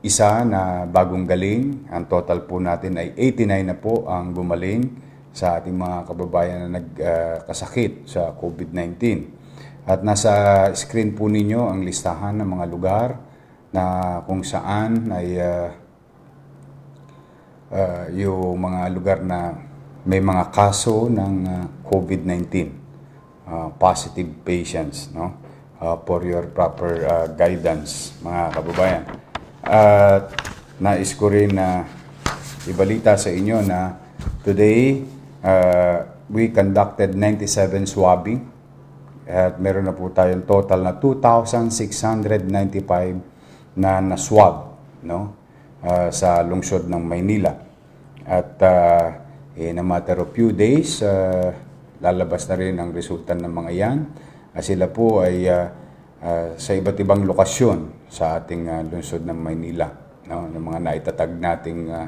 isa na bagong galing. Ang total po natin ay 89 na po ang gumaling sa ating mga kababayan na nagkasakit uh, sa COVID-19. At nasa screen po ninyo ang listahan ng mga lugar na kung saan ay uh, uh, yung mga lugar na may mga kaso ng uh, ah, COVID-19 uh, positive patients no uh, for your proper uh, guidance mga kababayan. At nais ko rin na ibalita sa inyo na today uh, we conducted 97 swabbing at meron na po tayong total na 2,695 na naswab no? Uh, sa lungsod ng Maynila. At uh, in a matter of few days, uh, lalabas na rin ang resulta ng mga yan. Uh, sila po ay uh, uh, sa iba't ibang lokasyon sa ating uh, lungsod ng Maynila. No? Ng mga naitatag nating uh,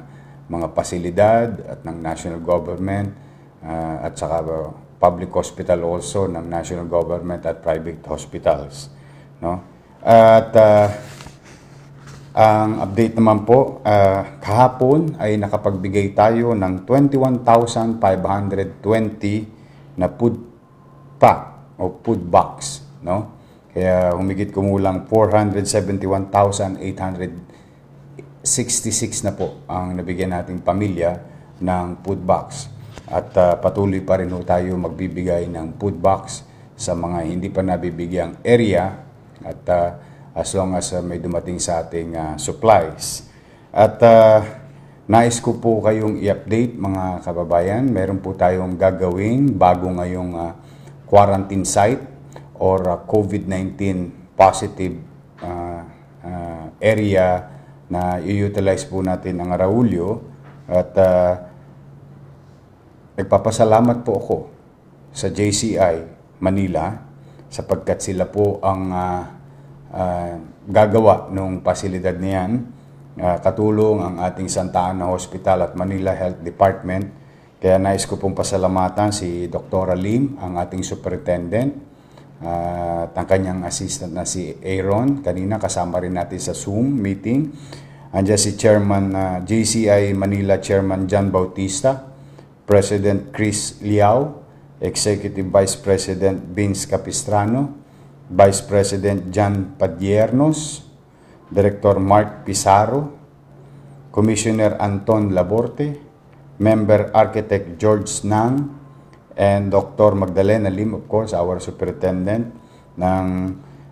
mga pasilidad at ng national government uh, at saka public hospital also ng national government at private hospitals. No? At uh, ang update naman po, uh, kahapon ay nakapagbigay tayo ng 21,520 na food pack o food box, no? Kaya humigit kumulang 471,866 na po ang nabigyan nating pamilya ng food box. At uh, patuloy pa rin tayo magbibigay ng food box sa mga hindi pa nabibigyang area at uh, as long as uh, may dumating sa ating uh, supplies. At uh, nais ko po kayong i-update mga kababayan. Meron po tayong gagawin bago ngayong uh, quarantine site or uh, COVID-19 positive uh, uh, area na i-utilize po natin ang Araulio at uh, nagpapasalamat po ako sa JCI Manila sapagkat sila po ang uh, uh, gagawa ng pasilidad niyan uh, katulong ang ating Santa Ana Hospital at Manila Health Department. Kaya nais ko pong pasalamatan si Dr. Lim, ang ating superintendent, at ang kanyang assistant na si Aaron. Kanina kasama rin natin sa Zoom meeting. Andiyan si Chairman uh, ah, JCI Manila Chairman John Bautista, President Chris Liao, Executive Vice President Vince Capistrano, Vice President John Padiernos, Director Mark Pizarro, Commissioner Anton Laborte, Member Architect George Nang, and Dr. Magdalena Lim, of course, our superintendent ng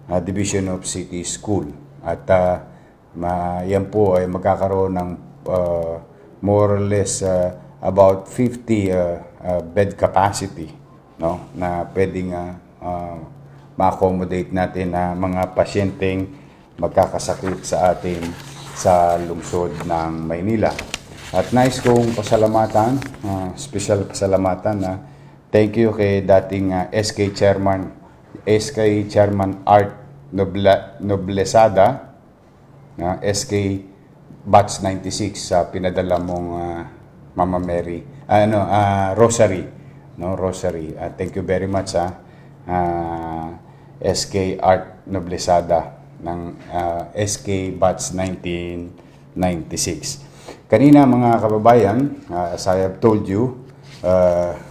uh, Division of City School. At uh, ma yan po ay magkakaroon ng uh, more or less uh, about 50 uh, uh, bed capacity no na pwedeng uh, uh, ma-accommodate natin na uh, mga pasyenteng magkakasakit sa atin sa lungsod ng Maynila. At nice kong pasalamatan, uh, special pasalamatan na uh, Thank you kay dating uh, ah, SK Chairman, SK Chairman Art Noble, Noblesada, uh, SK Batch 96 sa uh, pinadala mong uh, Mama Mary, uh, ano, uh, Rosary, no, Rosary. Uh, thank you very much sa uh, uh, SK Art Noblesada ng uh, SK Batch 1996. Kanina mga kababayan, uh, as I have told you, uh,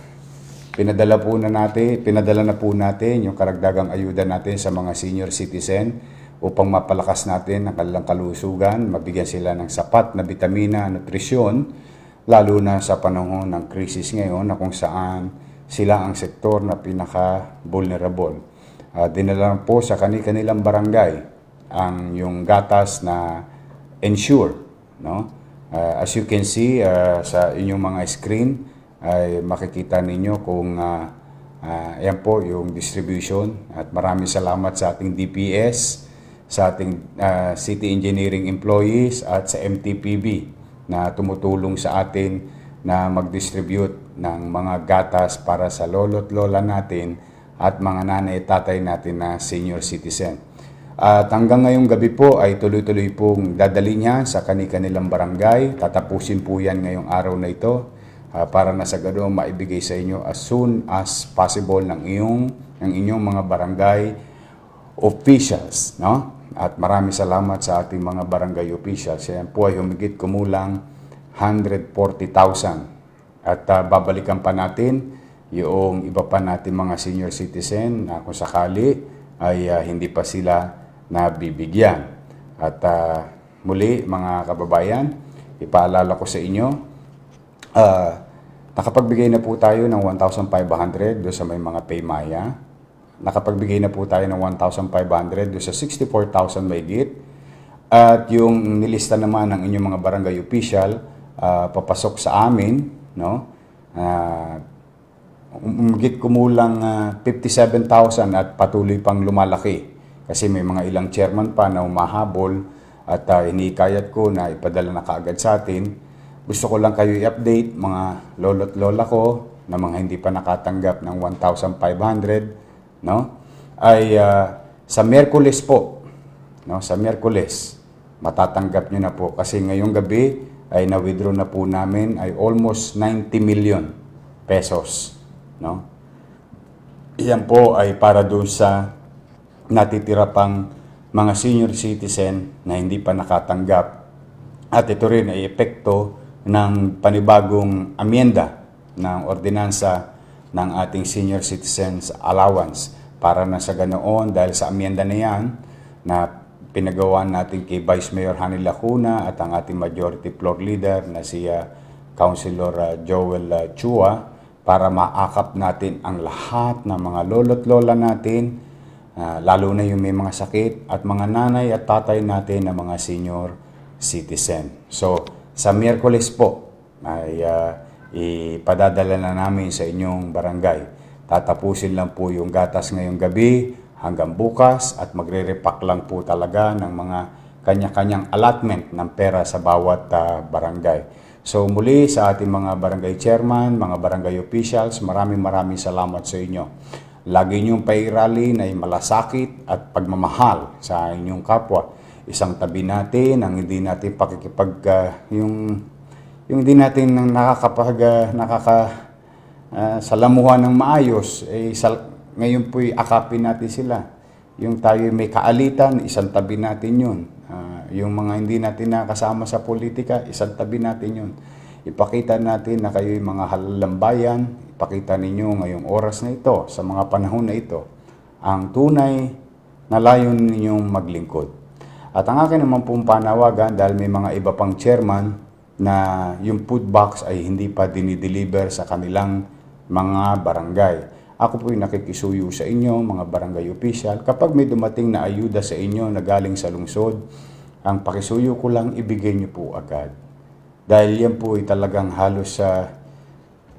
Pinadala po na natin, pinadala na po natin yung karagdagang ayuda natin sa mga senior citizen upang mapalakas natin ang kanilang kalusugan, mabigyan sila ng sapat na bitamina, nutrisyon, lalo na sa panahon ng krisis ngayon na kung saan sila ang sektor na pinaka-vulnerable. Uh, dinala po sa kanilang barangay ang yung gatas na ensure. No? Uh, as you can see uh, sa inyong mga screen, ay makikita ninyo kung uh, uh, ayan po yung distribution at maraming salamat sa ating DPS, sa ating uh, City Engineering employees at sa MTPB na tumutulong sa atin na mag-distribute ng mga gatas para sa lolo't lola natin at mga nanay tatay natin na senior citizen. At hanggang ngayong gabi po ay tuloy-tuloy pong dadali niya sa kani-kanilang barangay. Tatapusin po yan ngayong araw na ito. Ah, para na sa ganoon maibigay sa inyo as soon as possible ng iyong ng inyong mga barangay officials, no? At marami salamat sa ating mga barangay officials. Yan po ay humigit kumulang 140,000. At uh, babalikan pa natin yung iba pa natin mga senior citizen na kung sakali ay uh, hindi pa sila nabibigyan. At uh, muli mga kababayan, ipaalala ko sa inyo Uh, nakapagbigay na po tayo ng 1,500 doon sa may mga paymaya. Nakapagbigay na po tayo ng 1,500 doon sa 64,000 may git. At yung nilista naman ng inyong mga barangay official, uh, papasok sa amin, no? Uh, ah, umigit um, kumulang uh, 57,000 at patuloy pang lumalaki. Kasi may mga ilang chairman pa na umahabol at uh, inikayat ko na ipadala na kaagad sa atin gusto ko lang kayo i-update mga lolo't lola ko na mga hindi pa nakatanggap ng 1,500, no? Ay uh, sa Miyerkules po, no? Sa Miyerkules matatanggap nyo na po kasi ngayong gabi ay na-withdraw na po namin ay almost 90 million pesos, no? Iyan po ay para doon sa natitira pang mga senior citizen na hindi pa nakatanggap. At ito rin ay epekto ng panibagong amyenda ng ordinansa ng ating Senior Citizens Allowance para na sa ganoon dahil sa amyenda na yan na pinagawa natin kay Vice Mayor Hanil Lacuna at ang ating Majority Floor Leader na si uh, Councilor uh, Joel uh, Chua para maakap natin ang lahat ng mga lolo't lola natin uh, lalo na yung may mga sakit at mga nanay at tatay natin na mga senior citizen. So, sa Miyerkules po ay uh, ipadadala na namin sa inyong barangay. Tatapusin lang po yung gatas ngayong gabi hanggang bukas at magre-repack lang po talaga ng mga kanya-kanyang allotment ng pera sa bawat uh, barangay. So muli sa ating mga barangay chairman, mga barangay officials, maraming maraming salamat sa inyo. Lagi niyong pairali na malasakit at pagmamahal sa inyong kapwa isang tabi natin, ang hindi natin pakikipag, uh, yung, yung hindi natin nakakapag, uh, nakaka, uh, salamuhan ng maayos, eh, sal, ngayon po'y akapin natin sila. Yung tayo may kaalitan, isang tabi natin yun. Uh, yung mga hindi natin nakasama sa politika, isang tabi natin yun. Ipakita natin na kayo'y mga halalambayan, ipakita ninyo ngayong oras na ito, sa mga panahon na ito, ang tunay na layon ninyong maglingkod. At ang akin naman pong panawagan dahil may mga iba pang chairman na yung food box ay hindi pa dinideliver sa kanilang mga barangay. Ako po yung nakikisuyo sa inyo, mga barangay official, kapag may dumating na ayuda sa inyo na galing sa lungsod, ang pakisuyo ko lang ibigay niyo po agad. Dahil yan po ay talagang halos sa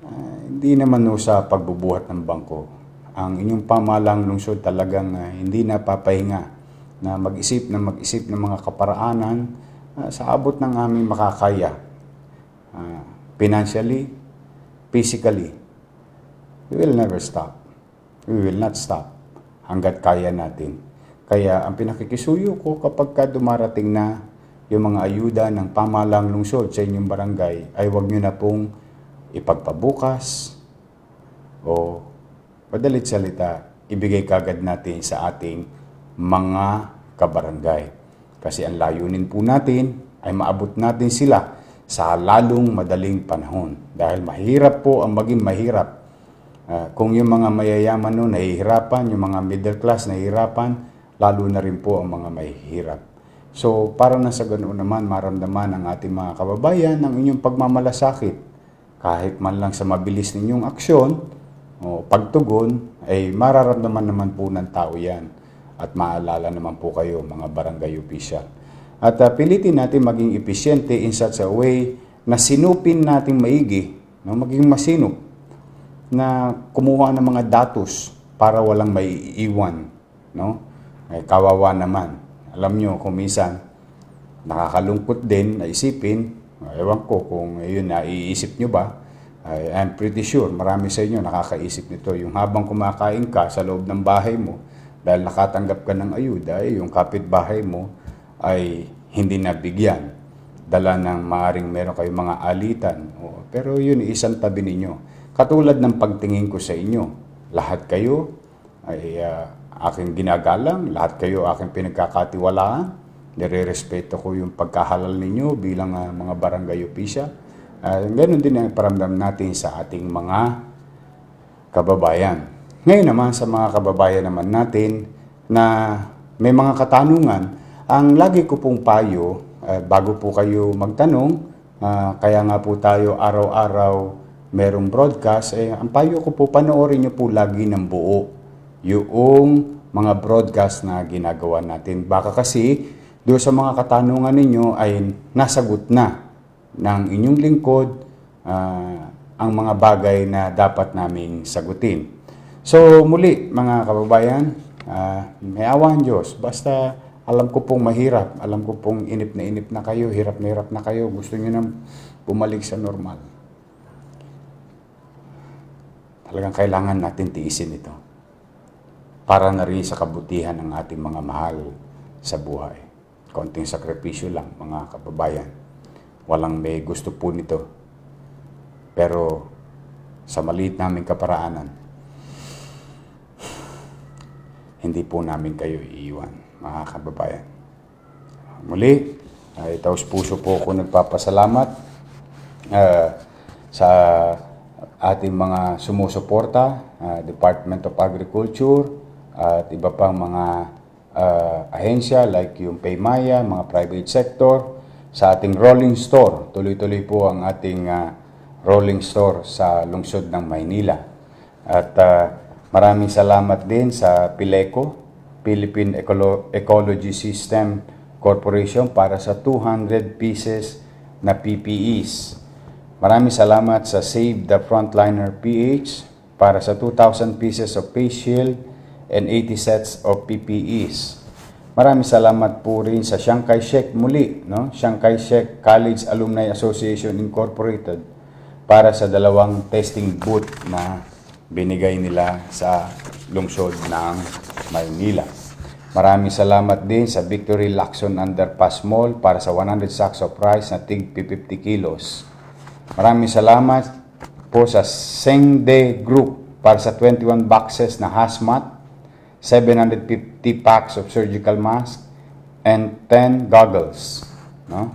uh, hindi naman no sa pagbubuhat ng bangko. Ang inyong pamalang lungsod talagang uh, hindi napapahinga na mag-isip na mag-isip ng mga kaparaanan uh, sa abot ng aming makakaya uh, financially, physically. We will never stop. We will not stop hanggat kaya natin. Kaya ang pinakikisuyo ko kapag ka dumarating na yung mga ayuda ng pamalang lungsod sa inyong barangay ay huwag nyo na pong ipagpabukas o madalit salita, ibigay kagad natin sa ating mga kabarangay. Kasi ang layunin po natin ay maabot natin sila sa lalong madaling panahon. Dahil mahirap po ang maging mahirap. Uh, kung yung mga mayayaman noon nahihirapan, yung mga middle class nahihirapan, lalo na rin po ang mga mahihirap. So, para na sa ganoon naman, maramdaman ang ating mga kababayan ang inyong pagmamalasakit. Kahit man lang sa mabilis ninyong aksyon o pagtugon, ay mararamdaman naman po ng tao yan at maalala naman po kayo mga barangay official. At uh, pilitin natin maging episyente in such a way na sinupin natin maigi, no, maging masinop, na kumuha ng mga datos para walang maiiwan. No? Ay, eh, kawawa naman. Alam nyo, kung minsan, nakakalungkot din na isipin, ewan ko kung yun iisip nyo ba, I, I'm pretty sure marami sa inyo nakakaisip nito. Yung habang kumakain ka sa loob ng bahay mo, dahil nakatanggap ka ng ayuda, eh, yung kapitbahay mo ay hindi nabigyan. Dala ng maaring meron kayong mga alitan. O, pero yun, isang tabi ninyo. Katulad ng pagtingin ko sa inyo, lahat kayo ay uh, aking ginagalang, lahat kayo aking pinagkakatiwalaan. Nire-respeto ko yung pagkahalal ninyo bilang uh, mga barangay opisya. Uh, ganun din ang paramdam natin sa ating mga kababayan. Ngayon naman sa mga kababayan naman natin na may mga katanungan, ang lagi ko pong payo eh, bago po kayo magtanong, uh, kaya nga po tayo araw-araw merong broadcast, eh, ang payo ko po panoorin niyo po lagi ng buo yung mga broadcast na ginagawa natin. Baka kasi doon sa mga katanungan ninyo ay nasagot na ng inyong lingkod uh, ang mga bagay na dapat naming sagutin. So muli mga kababayan, uh, may awa Diyos. Basta alam ko pong mahirap, alam ko pong inip na inip na kayo, hirap na hirap na kayo, gusto niyo nang bumalik sa normal. Talagang kailangan natin tiisin ito para na rin sa kabutihan ng ating mga mahal sa buhay. Konting sakripisyo lang mga kababayan. Walang may gusto po nito. Pero sa maliit naming kaparaanan, hindi po namin kayo iiwan, mga kababayan. Muli, uh, itaos puso po ako nagpapasalamat uh, sa ating mga sumusuporta, uh, Department of Agriculture, uh, at iba pang mga uh, ahensya like yung Paymaya, mga private sector, sa ating rolling store. Tuloy-tuloy po ang ating uh, rolling store sa lungsod ng Maynila. At uh, Maraming salamat din sa Pileco, Philippine Ecolo- Ecology System Corporation para sa 200 pieces na PPEs. Maraming salamat sa Save the Frontliner PH para sa 2,000 pieces of face shield and 80 sets of PPEs. Maraming salamat po rin sa Shanghai shek muli, no? Shanghai shek College Alumni Association Incorporated para sa dalawang testing booth na binigay nila sa lungsod ng Maynila. Maraming salamat din sa Victory Lacson Underpass Mall para sa 100 sacks of rice na tig 50 kilos. Maraming salamat po sa Sengde Group para sa 21 boxes na hazmat, 750 packs of surgical mask, and 10 goggles. No?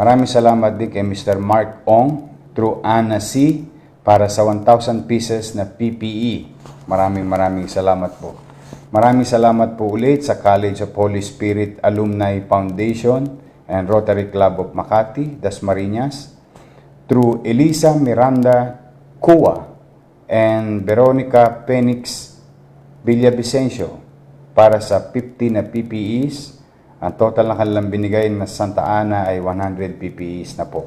Maraming salamat din kay Mr. Mark Ong through Anna C para sa 1,000 pieces na PPE. Maraming maraming salamat po. Maraming salamat po ulit sa College of Holy Spirit Alumni Foundation and Rotary Club of Makati, Dasmariñas, through Elisa Miranda Cua and Veronica Penix Villavicencio para sa 50 na PPEs. Ang total na kanilang binigay na Santa Ana ay 100 PPEs na po.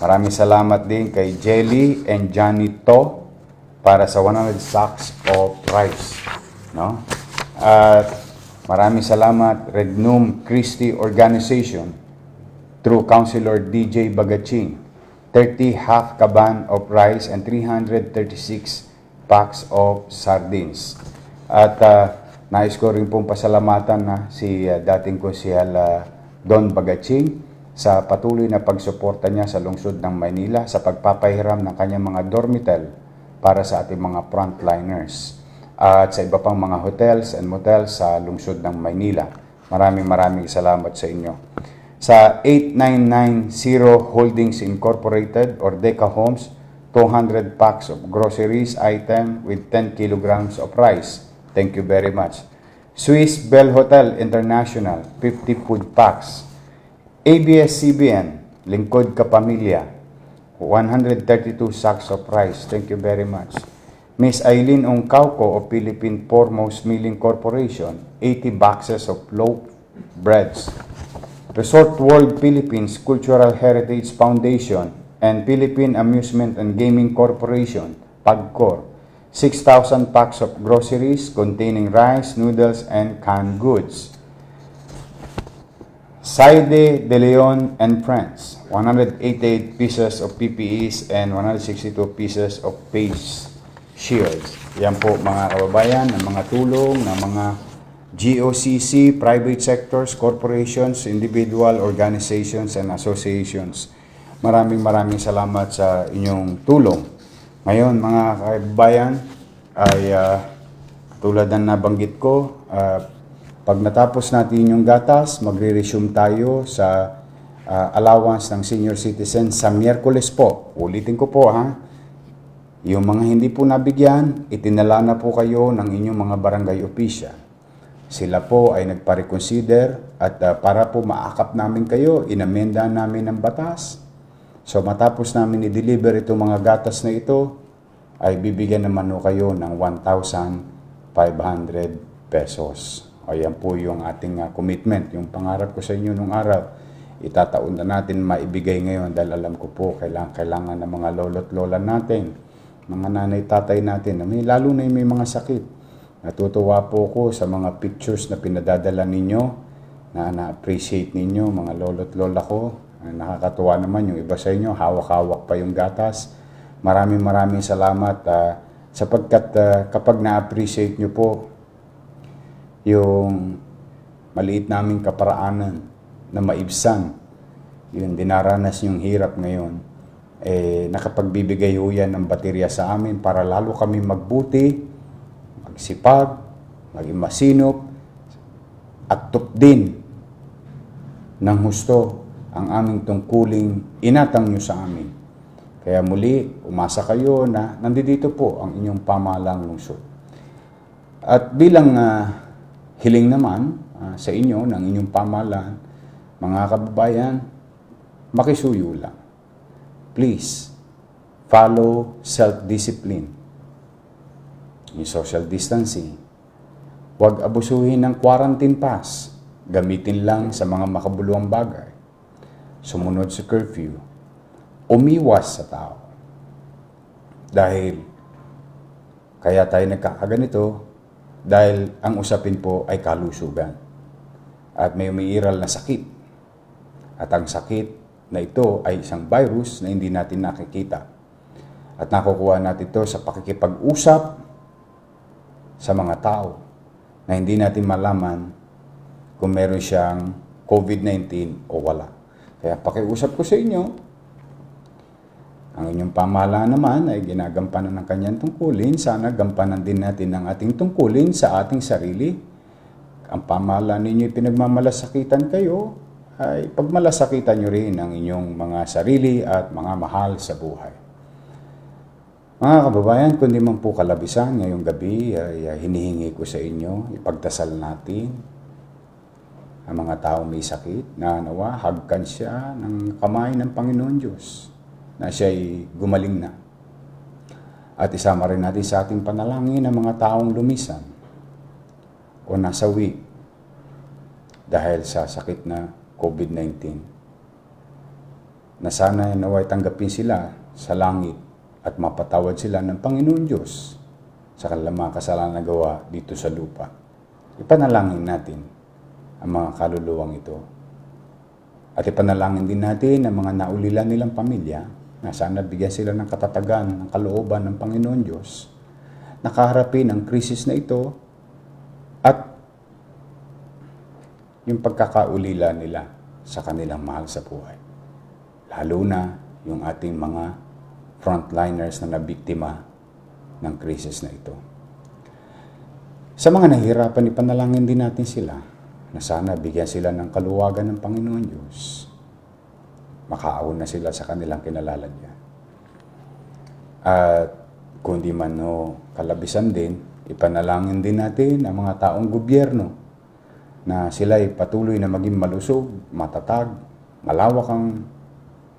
Maraming salamat din kay Jelly and Johnny To para sa 100 sacks of rice. No? At maraming salamat Red Noom Christi Organization through Councilor DJ Bagaching. 30 half kaban of rice and 336 packs of sardines. At uh, nais ko rin pong pasalamatan na si uh, dating konsehal uh, Don Bagaching sa patuloy na pagsuporta niya sa lungsod ng Maynila sa pagpapahiram ng kanyang mga dormitel para sa ating mga frontliners at sa iba pang mga hotels and motels sa lungsod ng Maynila. Maraming maraming salamat sa inyo. Sa 8990 Holdings Incorporated or Deca Homes, 200 packs of groceries item with 10 kilograms of rice. Thank you very much. Swiss Bell Hotel International, 50 food packs. ABS-CBN, Lingkod Kapamilya, 132 sacks of rice. Thank you very much. Miss Eileen Ongkauko of Philippine Foremost Milling Corporation, 80 boxes of loaf breads. Resort World Philippines Cultural Heritage Foundation and Philippine Amusement and Gaming Corporation, PAGCOR, 6,000 packs of groceries containing rice, noodles, and canned goods. Saide De Leon and Friends, 188 pieces of PPEs and 162 pieces of face shields. Yan po mga kababayan, ng mga tulong, ng mga GOCC, private sectors, corporations, individual organizations, and associations. Maraming maraming salamat sa inyong tulong. Ngayon mga kababayan, ay uh, tulad ng nabanggit ko, uh, pag natapos natin yung gatas, magre-resume tayo sa uh, allowance ng senior citizen sa Miyerkules po. Ulitin ko po ha. Yung mga hindi po nabigyan, itinala na po kayo ng inyong mga barangay opisya. Sila po ay nagpa-reconsider at uh, para po maakap namin kayo, inamenda namin ang batas. So matapos namin i-deliver itong mga gatas na ito, ay bibigyan naman po kayo ng 1,500 pesos. Ayan po yung ating uh, commitment, yung pangarap ko sa inyo nung araw. Itataon na natin maibigay ngayon dahil alam ko po kailangan, kailangan ng mga lolo't lola natin, mga nanay tatay natin, na may, lalo na may mga sakit. Natutuwa po ko sa mga pictures na pinadadala ninyo na na-appreciate ninyo, mga lolo't lola ko. Ah, nakakatuwa naman yung iba sa inyo, hawak-hawak pa yung gatas. Maraming maraming salamat uh, sapagkat uh, kapag na-appreciate nyo po yung maliit naming kaparaanan na maibsan, yung dinaranas yung hirap ngayon, eh, nakapagbibigay ho yan ng baterya sa amin para lalo kami magbuti, magsipag, maging masinop, at tupdin ng husto ang aming tungkuling inatang nyo sa amin. Kaya muli, umasa kayo na nandito po ang inyong pamalang lungsod. At bilang uh, hiling naman uh, sa inyo ng inyong pamahalaan, mga kababayan, makisuyo lang. Please, follow self-discipline. Yung social distancing. Huwag abusuhin ng quarantine pass. Gamitin lang sa mga makabuluang bagay. Sumunod sa curfew. Umiwas sa tao. Dahil kaya tayo nagkakaganito dahil ang usapin po ay kalusugan at may umiiral na sakit. At ang sakit na ito ay isang virus na hindi natin nakikita. At nakukuha natin ito sa pakikipag-usap sa mga tao na hindi natin malaman kung meron siyang COVID-19 o wala. Kaya pakiusap ko sa inyo, ang inyong pamahalaan naman ay ginagampanan ng kanyang tungkulin. Sana gampanan din natin ang ating tungkulin sa ating sarili. Ang pamahalaan ninyo pinagmamalasakitan kayo, ay pagmalasakitan nyo rin ang inyong mga sarili at mga mahal sa buhay. Mga kababayan, kundi man po kalabisan ngayong gabi, ay hinihingi ko sa inyo, ipagdasal natin ang mga tao may sakit, nawa, hagkan siya ng kamay ng Panginoon Diyos na siya gumaling na. At isama rin natin sa ating panalangin ang mga taong lumisan o nasawi dahil sa sakit na COVID-19 na sana naway tanggapin sila sa langit at mapatawad sila ng Panginoon Diyos sa kanilang mga kasalanan na gawa dito sa lupa. Ipanalangin natin ang mga kaluluwang ito at ipanalangin din natin ang mga naulilan nilang pamilya na sana bigyan sila ng katatagan ng kalooban ng Panginoon Diyos, nakaharapin ang krisis na ito at yung pagkakaulila nila sa kanilang mahal sa buhay. Lalo na yung ating mga frontliners na nabiktima ng krisis na ito. Sa mga nahihirapan, ipanalangin din natin sila na sana bigyan sila ng kaluwagan ng Panginoon Diyos makaahon na sila sa kanilang kinalalagyan. At kundi man ho kalabisan din, ipanalangin din natin ang mga taong gobyerno na sila ay patuloy na maging malusog, matatag, malawak ang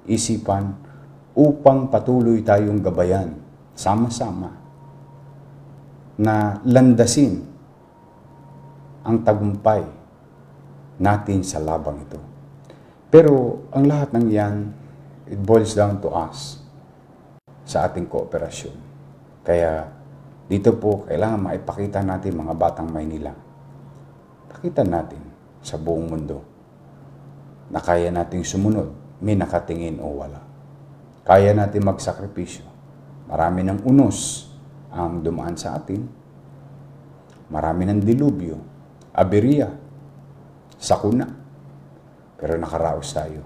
isipan upang patuloy tayong gabayan sama-sama na landasin ang tagumpay natin sa labang ito. Pero ang lahat ng yan, it boils down to us sa ating kooperasyon. Kaya dito po kailangan maipakita natin mga batang Maynila. Pakita natin sa buong mundo na kaya nating sumunod, may nakatingin o wala. Kaya natin magsakripisyo. Marami ng unos ang dumaan sa atin. Marami ng dilubyo, aberya, sakuna pero nakaraos tayo.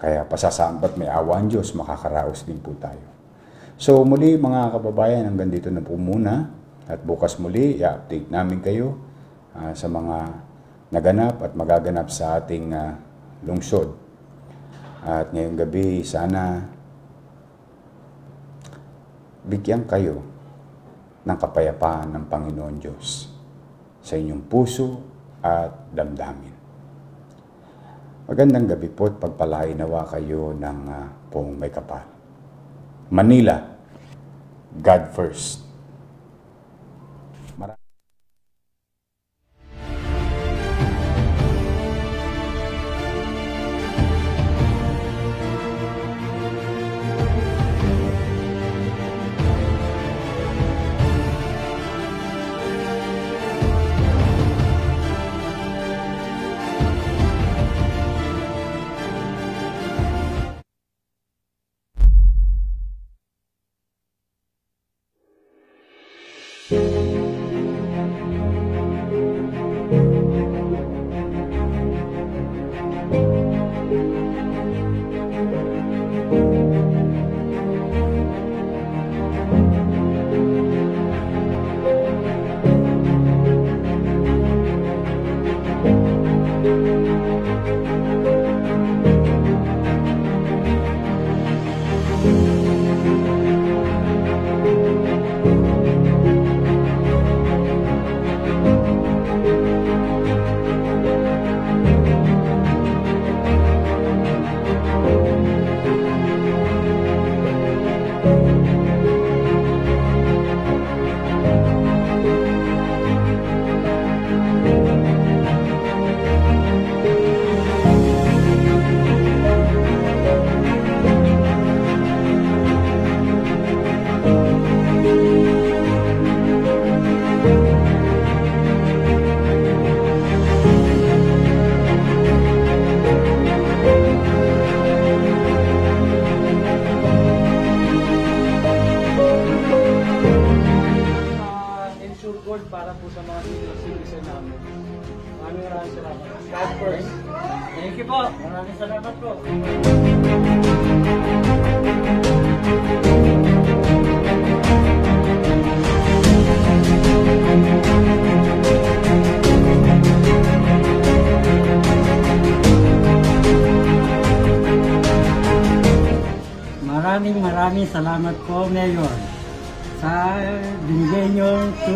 Kaya pasasambat may awa ang Diyos, makakaraos din po tayo. So muli mga kababayan, hanggang dito na po muna. At bukas muli, i-update namin kayo uh, sa mga naganap at magaganap sa ating uh, lungsod. At ngayong gabi, sana bigyan kayo ng kapayapaan ng Panginoon Diyos sa inyong puso at damdamin. Magandang gabi po at pagpalainawa kayo ng uh, ah, pong may kapal. Manila, God first.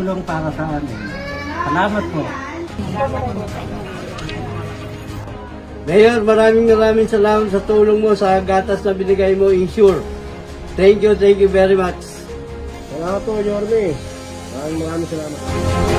tulong para sa amin. Salamat po. Mayor, maraming maraming salamat sa tulong mo sa gatas na binigay mo, insure. Thank you, thank you very much. Salamat po, Jorme. Maraming maraming salamat.